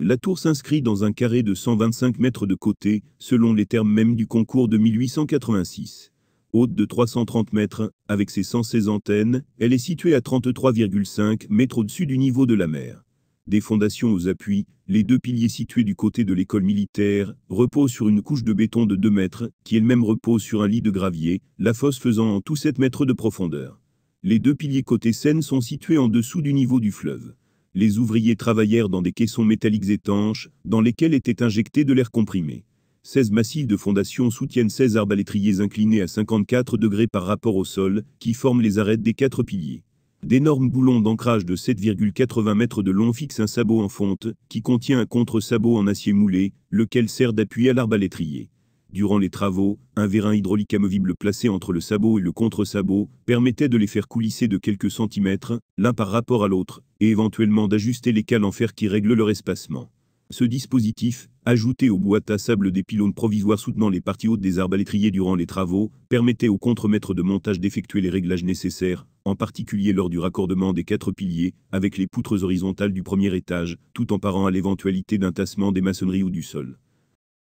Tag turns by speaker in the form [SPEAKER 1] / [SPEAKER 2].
[SPEAKER 1] La tour s'inscrit dans un carré de 125 mètres de côté, selon les termes mêmes du concours de 1886. Haute de 330 mètres, avec ses 116 antennes, elle est située à 33,5 mètres au-dessus du niveau de la mer. Des fondations aux appuis, les deux piliers situés du côté de l'école militaire reposent sur une couche de béton de 2 mètres, qui elle-même repose sur un lit de gravier, la fosse faisant en tout 7 mètres de profondeur. Les deux piliers côté Seine sont situés en dessous du niveau du fleuve les ouvriers travaillèrent dans des caissons métalliques étanches, dans lesquels était injecté de l'air comprimé. 16 massifs de fondation soutiennent 16 arbalétriers inclinés à 54 degrés par rapport au sol, qui forment les arêtes des quatre piliers. D'énormes boulons d'ancrage de 7,80 mètres de long fixent un sabot en fonte, qui contient un contre-sabot en acier moulé, lequel sert d'appui à l'arbalétrier. Durant les travaux, un vérin hydraulique amovible placé entre le sabot et le contre-sabot permettait de les faire coulisser de quelques centimètres, l'un par rapport à l'autre, et éventuellement d'ajuster les cales en fer qui règlent leur espacement. Ce dispositif, ajouté aux boîtes à sable des pylônes provisoires soutenant les parties hautes des arbalétriers durant les travaux, permettait au contremaître de montage d'effectuer les réglages nécessaires, en particulier lors du raccordement des quatre piliers, avec les poutres horizontales du premier étage, tout en parant à l'éventualité d'un tassement des maçonneries ou du sol.